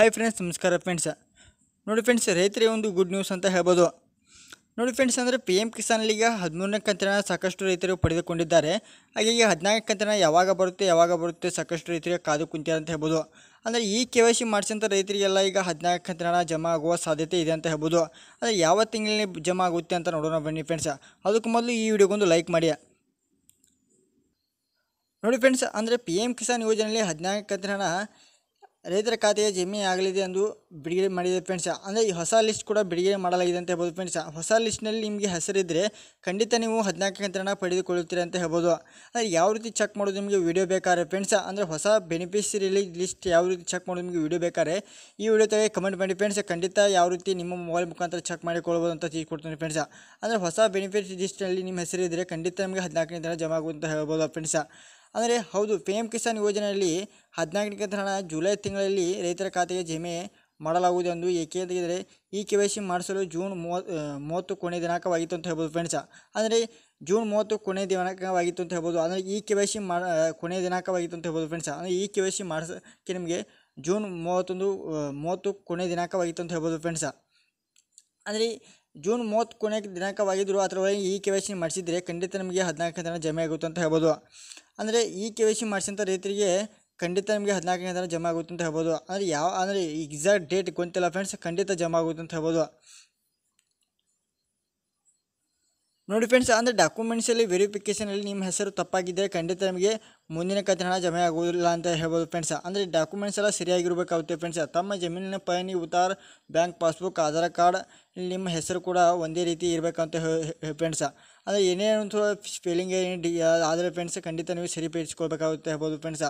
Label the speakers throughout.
Speaker 1: hi friends ನಮಸ್ಕಾರ friends ನೋಡಿ friends ರೈತರಿಗೆ ಒಂದು ಗುಡ್ ನ್ಯೂಸ್ ಅಂತ ಹೇಳ್ಬೋದು ನೋಡಿ ಫ್ರೆಂಡ್ಸ್ ಅಂದರೆ ಪಿ ಎಮ್ ಈಗ ಹದಿಮೂರನೇ ಕಂತಿನ ಸಾಕಷ್ಟು ರೈತರು ಪಡೆದುಕೊಂಡಿದ್ದಾರೆ ಹಾಗೆ ಹದಿನಾಲ್ಕು ಕಂತಿನ ಯಾವಾಗ ಬರುತ್ತೆ ಯಾವಾಗ ಬರುತ್ತೆ ಸಾಕಷ್ಟು ರೈತರಿಗೆ ಕಾದು ಕುಂತಿದ್ದಾರೆ ಅಂತ ಹೇಳ್ಬೋದು ಅಂದರೆ ಈ ಕೆ ವೈ ಸಿ ಮಾಡಿಸಿದಂಥ ರೈತರಿಗೆಲ್ಲ ಈಗ ಹದಿನಾಲ್ಕು ಕಂತಿನ ಜಮಾ ಆಗುವ ಸಾಧ್ಯತೆ ಇದೆ ಅಂತ ಹೇಳ್ಬೋದು ಅಂದರೆ ಯಾವ ತಿಂಗಳಲ್ಲಿ ಜಮಾ ಆಗುತ್ತೆ ಅಂತ ನೋಡೋಣ ಬನ್ನಿ ಫ್ರೆಂಡ್ಸ್ ಅದಕ್ಕೂ ಮೊದಲು ಈ ವಿಡಿಯೋಗೊಂದು ಲೈಕ್ ಮಾಡಿ ನೋಡಿ ಫ್ರೆಂಡ್ಸ್ ಅಂದರೆ ಪಿ ಎಂ ಕಿಸಾನ್ ಯೋಜನೆಯಲ್ಲಿ ಹದಿನಾಲ್ಕು ಕಂತಿನ ರೈತರ ಖಾತೆಗೆ ಜಮೆ ಆಗಲಿದೆ ಎಂದು ಬಿಡುಗಡೆ ಮಾಡಿದೆ ಫ್ರೆಂಡ್ಸ್ ಅಂದರೆ ಈ ಹೊಸ ಲಿಸ್ಟ್ ಕೂಡ ಬಿಡುಗಡೆ ಮಾಡಲಾಗಿದೆ ಅಂತ ಹೇಳ್ಬೋದು ಫ್ರೆಂಡ್ಸ್ ಹೊಸ ಲಿಸ್ಟ್ನಲ್ಲಿ ನಿಮಗೆ ಹೆಸರಿದ್ದರೆ ಖಂಡಿತ ನೀವು ಹದಿನಾಲ್ಕು ಕಂತರನ್ನ ಪಡೆದುಕೊಳ್ಳುತ್ತೀರಿ ಅಂತ ಹೇಳ್ಬೋದು ಅಂದರೆ ಯಾವ ರೀತಿ ಚೆಕ್ ಮಾಡೋದು ನಿಮಗೆ ವಿಡಿಯೋ ಬೇಕಾದ್ರೆ ಫ್ರೆಂಡ್ಸ್ ಅಂದರೆ ಹೊಸ ಬೆನಿಫಿಷರಿ ಲಿಸ್ಟ್ ಯಾವ ರೀತಿ ಚೆಕ್ ಮಾಡೋದು ನಿಮಗೆ ವಿಡಿಯೋ ಬೇಕಾದ್ರೆ ಈ ವಿಡಿಯೋ ತೆಗೆ ಕಮೆಂಟ್ ಮಾಡಿ ಫ್ರೆಂಡ್ಸ್ ಖಂಡಿತ ಯಾವ ರೀತಿ ನಿಮ್ಮ ಮೊಬೈಲ್ ಮುಖಾಂತರ ಚೆಕ್ ಮಾಡಿಕೊಳ್ಬೋದು ಅಂತ ತಿಳ್ಕೊಡ್ತೀನಿ ಫ್ರೆಂಡ್ಸ್ ಅಂದರೆ ಹೊಸ ಬೆನಿಫಿಟ್ ಲಿಸ್ಟ್ನಲ್ಲಿ ನಿಮ್ಮ ಹೆಸರಿದ್ದರೆ ಖಂಡಿತ ನಿಮಗೆ ಹದಿನಾಲ್ಕನೇ ದಿನ ಜಮಾ ಆಗುವಂತ ಹೇಳ್ಬೋದು ಫ್ರೆಂಡ್ಸ್ ಅಂದರೆ ಹೌದು ಪಿ ಎಂ ಕಿಸಾನ್ ಯೋಜನೆಯಲ್ಲಿ ಹದಿನಾಲ್ಕನೇ ಹಣ ಜುಲೈ ತಿಂಗಳಲ್ಲಿ ರೈತರ ಖಾತೆಗೆ ಜಮೆ ಎಂದು ಏಕೆಂದರೆ ಈ ಕೆ ವೈ ಸಿ ಮಾಡಿಸಲು ಜೂನ್ ಮೂವತ್ತು ಮೂವತ್ತು ಕೊನೆ ದಿನಾಂಕವಾಗಿತ್ತು ಅಂತ ಹೇಳ್ಬೋದು ಫ್ರೆಂಡ್ಸ ಅಂದರೆ ಜೂನ್ ಮೂವತ್ತು ಕೊನೆಯ ದಿನಾಂಕವಾಗಿತ್ತು ಅಂತ ಹೇಳ್ಬೋದು ಅಂದರೆ ಈ ಕೆ ವೈ ಸಿ ಮಾ ಕೊನೆಯ ದಿನಾಂಕವಾಗಿತ್ತು ಅಂತ ಹೇಳ್ಬೋದು ಫ್ರೆಂಡ್ಸ ಅಂದರೆ ಈ ಕೆ ವೈ ಸಿ ಮಾಡಿಸೋಕ್ಕೆ ನಿಮಗೆ ಜೂನ್ ಮೂವತ್ತೊಂದು ಮೂವತ್ತು ಕೊನೆ ದಿನಾಂಕವಾಗಿತ್ತು ಅಂತ ಹೇಳ್ಬೋದು ಫ್ರೆಂಡ್ಸ ಅಂದರೆ ಜೂನ್ ಮೂವತ್ತು ಕೊನೆ ದಿನಾಂಕವಾಗಿದ್ದರೂ ಅದರೊಳಗೆ ಈ ಕೆ ವೈ ಸಿ ಮಾಡಿಸಿದರೆ ಖಂಡಿತ ನಮಗೆ ಹದಿನಾಲ್ಕನೇ ದಿನ ಜಮೆ ಆಗುತ್ತೆ ಅಂತ ಹೇಳ್ಬೋದು ಅಂದರೆ ಈ ಕೆ ವೈ ಸಿ ಮಾಡಿಸಿದಂಥ ರೈತರಿಗೆ ಖಂಡಿತ ನಿಮಗೆ ಹದಿನಾಲ್ಕನೇ ದಿನ ಜಮೆ ಆಗುತ್ತೆ ಅಂತ ಹೇಳ್ಬೋದು ಅಂದರೆ ಯಾವ ಅಂದರೆ ಎಕ್ಸಾಕ್ಟ್ ಡೇಟ್ ಗೊತ್ತಿಲ್ಲ ಫ್ರೆಂಡ್ಸ್ ಖಂಡಿತ ಜಮೆ ಆಗುತ್ತೆ ಅಂತ ಹೇಳ್ಬೋದು ನೋಡಿ ಫ್ರೆಂಡ್ಸ್ ಅಂದರೆ ಡಾಕ್ಯುಮೆಂಟ್ಸಲ್ಲಿ ವೆರಿಫಿಕೇಷನಲ್ಲಿ ನಿಮ್ಮ ಹೆಸರು ತಪ್ಪಾಗಿದ್ದರೆ ಖಂಡಿತ ನಿಮಗೆ ಮುಂದಿನ ಕಥೆ ಹಣ ಜಮೆ ಆಗುವುದಿಲ್ಲ ಅಂತ ಹೇಳ್ಬೋದು ಫ್ರೆಂಡ್ಸ್ ಅಂದರೆ ಡಾಕ್ಯುಮೆಂಟ್ಸ್ ಎಲ್ಲ ಸರಿಯಾಗಿರಬೇಕಾಗುತ್ತೆ ಫ್ರೆಂಡ್ಸ್ ತಮ್ಮ ಜಮೀನಿನ ಪಯಣಿ ಉತ್ತಾರ ಬ್ಯಾಂಕ್ ಪಾಸ್ಬುಕ್ ಆಧಾರ್ ಕಾರ್ಡ್ ನಿಮ್ಮ ಹೆಸರು ಕೂಡ ಒಂದೇ ರೀತಿ ಇರಬೇಕಂತ ಫ್ರೆಂಡ್ಸ ಅಂದರೆ ಏನೇನು ಒಂದು ಸ್ಪೆಲ್ಲಿಂಗ್ ಏನು ಆದರೆ ಫ್ರೆಂಡ್ಸ್ ಖಂಡಿತ ನೀವು ಸರಿಪಡಿಸ್ಕೊಳ್ಬೇಕಾಗುತ್ತೆ ಹೇಳ್ಬೋದು ಫ್ರೆಂಡ್ಸ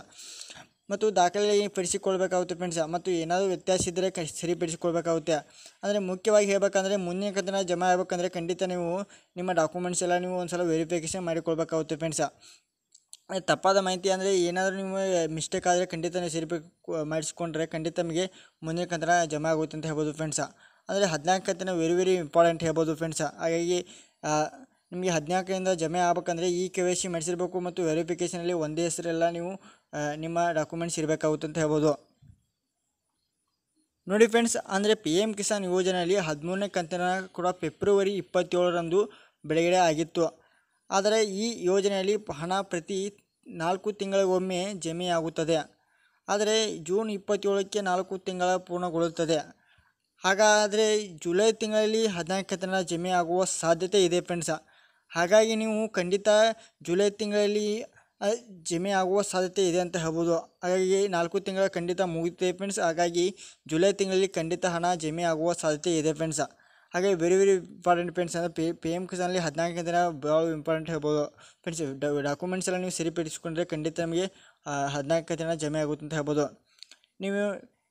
Speaker 1: ಮತ್ತು ದಾಖಲೆ ಪಡಿಸಿಕೊಳ್ಬೇಕಾಗುತ್ತೆ ಫ್ರೆಂಡ್ಸ್ ಮತ್ತು ಏನಾದರೂ ವ್ಯತ್ಯಾಸ ಇದ್ದರೆ ಕ ಸರಿಪಡಿಸಿಕೊಳ್ಬೇಕಾಗುತ್ತೆ ಅಂದರೆ ಮುಖ್ಯವಾಗಿ ಹೇಳಬೇಕಂದ್ರೆ ಮುಂದಿನ ಕಂತನ ಜಮಾ ಆಗಬೇಕಂದ್ರೆ ಖಂಡಿತ ನೀವು ನಿಮ್ಮ ಡಾಕ್ಯುಮೆಂಟ್ಸ್ ಎಲ್ಲ ನೀವು ಒಂದು ಸಲ ವೆರಿಫಿಕೇಷನ್ ಮಾಡಿಕೊಳ್ಬೇಕಾಗುತ್ತೆ ಫ್ರೆಂಡ್ಸ ತಪ್ಪಾದ ಮಾಹಿತಿ ಅಂದರೆ ಏನಾದರೂ ನೀವು ಮಿಸ್ಟೇಕ್ ಆದರೆ ಖಂಡಿತ ನೀವು ಸರಿ ಮಾಡಿಸ್ಕೊಂಡ್ರೆ ಖಂಡಿತ ನಮಗೆ ಮುಂದಿನ ಕಂತನ ಜಮಾ ಆಗುತ್ತೆ ಅಂತ ಹೇಳ್ಬೋದು ಫ್ರೆಂಡ್ಸ ಅಂದರೆ ಹದಿನಾಲ್ಕು ಕಂತನ ವೆರಿ ವೆರಿ ಇಂಪಾರ್ಟೆಂಟ್ ಹೇಳ್ಬೋದು ಫ್ರೆಂಡ್ಸ ಹಾಗಾಗಿ ನಿಮಗೆ ಹದಿನಾಲ್ಕರಿಂದ ಜಮೆ ಆಗಬೇಕಂದ್ರೆ ಈ ಕೆ ವೈ ಸಿ ಮಾಡಿಸಿರ್ಬೇಕು ಮತ್ತು ವೆರಿಫಿಕೇಷನಲ್ಲಿ ಒಂದೇ ಹೆಸರೆಲ್ಲ ನೀವು ನಿಮ್ಮ ಡಾಕ್ಯುಮೆಂಟ್ಸ್ ಇರಬೇಕಾಗುತ್ತೆ ಅಂತ ಹೇಳ್ಬೋದು ನೋಡಿ ಫ್ರೆಂಡ್ಸ್ ಅಂದರೆ ಪಿ ಎಮ್ ಕಿಸಾನ್ ಯೋಜನೆಯಲ್ಲಿ ಹದಿಮೂರನೇ ಕಂತಿನ ಕೂಡ ಫೆಬ್ರವರಿ ಇಪ್ಪತ್ತೇಳರಂದು ಬಿಡುಗಡೆ ಆಗಿತ್ತು ಆದರೆ ಈ ಯೋಜನೆಯಲ್ಲಿ ಹಣ ಪ್ರತಿ ನಾಲ್ಕು ತಿಂಗಳಿಗೊಮ್ಮೆ ಜಮೆಯಾಗುತ್ತದೆ ಆದರೆ ಜೂನ್ ಇಪ್ಪತ್ತೇಳಕ್ಕೆ ನಾಲ್ಕು ತಿಂಗಳ ಪೂರ್ಣಗೊಳ್ಳುತ್ತದೆ ಹಾಗಾದರೆ ಜುಲೈ ತಿಂಗಳಲ್ಲಿ ಹದಿನಾಲ್ಕು ಕಂತಿನ ಜಮೆ ಆಗುವ ಸಾಧ್ಯತೆ ಇದೆ ಫ್ರೆಂಡ್ಸ್ ಹಾಗಾಗಿ ನೀವು ಖಂಡಿತ ಜುಲೈ ತಿಂಗಳಲ್ಲಿ ಜಮೆ ಆಗುವ ಸಾಧ್ಯತೆ ಇದೆ ಅಂತ ಹೇಳ್ಬೋದು ಹಾಗಾಗಿ ನಾಲ್ಕು ತಿಂಗಳ ಖಂಡಿತ ಮುಗಿಯುತ್ತೆ ಫ್ರೆಂಡ್ಸ್ ಹಾಗಾಗಿ ಜುಲೈ ತಿಂಗಳಲ್ಲಿ ಖಂಡಿತ ಹಣ ಜಮೆ ಆಗುವ ಸಾಧ್ಯತೆ ಇದೆ ಫ್ರೆಂಡ್ಸ್ ಹಾಗೆ ವೆರಿ ವೆರಿ ಇಂಪಾರ್ಟೆಂಟ್ ಫ್ರೆಂಡ್ಸ್ ಅಂದರೆ ಪಿ ಪಿ ಎಮ್ ಕಿಸಾನಲ್ಲಿ ಹದಿನಾಲ್ಕನೇ ದಿನ ಭಾಳ ಇಂಪಾರ್ಟೆಂಟ್ ಹೇಳ್ಬೋದು ಫ್ರೆಂಡ್ಸ್ ಡಾಕ್ಯುಮೆಂಟ್ಸ್ ಎಲ್ಲ ನೀವು ಸರಿಪಡಿಸಿಕೊಂಡ್ರೆ ಖಂಡಿತ ನಮಗೆ ಹದಿನಾಲ್ಕನೇ ದಿನ ಜಮೆ ಆಗುತ್ತೆ ಅಂತ ಹೇಳ್ಬೋದು ನೀವು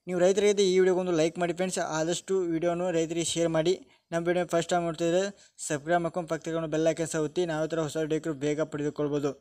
Speaker 1: ನೀವು ರೈತರಿಗೆ ಈ ವಿಡಿಯೋಗೊಂದು ಲೈಕ್ ಮಾಡಿ ಫ್ರೆಂಡ್ಸ್ ಆದಷ್ಟು ವೀಡಿಯೋನು ರೈತರಿಗೆ ಶೇರ್ ಮಾಡಿ ನಮ್ಮ ವಿಡಿಯೋ ಫಸ್ಟ್ ಟೈಮ್ ನೋಡ್ತಿದ್ರೆ ಸಬ್ಸ್ಕ್ರೈಬ್ ಮಾಡ್ಕೊಂಡು ಪಕ್ಕ ಬೆಲ್ಲ ಕೆಲಸ ಒತ್ತಿ ನಾವೇ ಥರ ಹೊಸ ವಿಡಿಯೋಕ್ಕೂ ಬೇಗ ಪಡೆದುಕೊಳ್ಬೋದು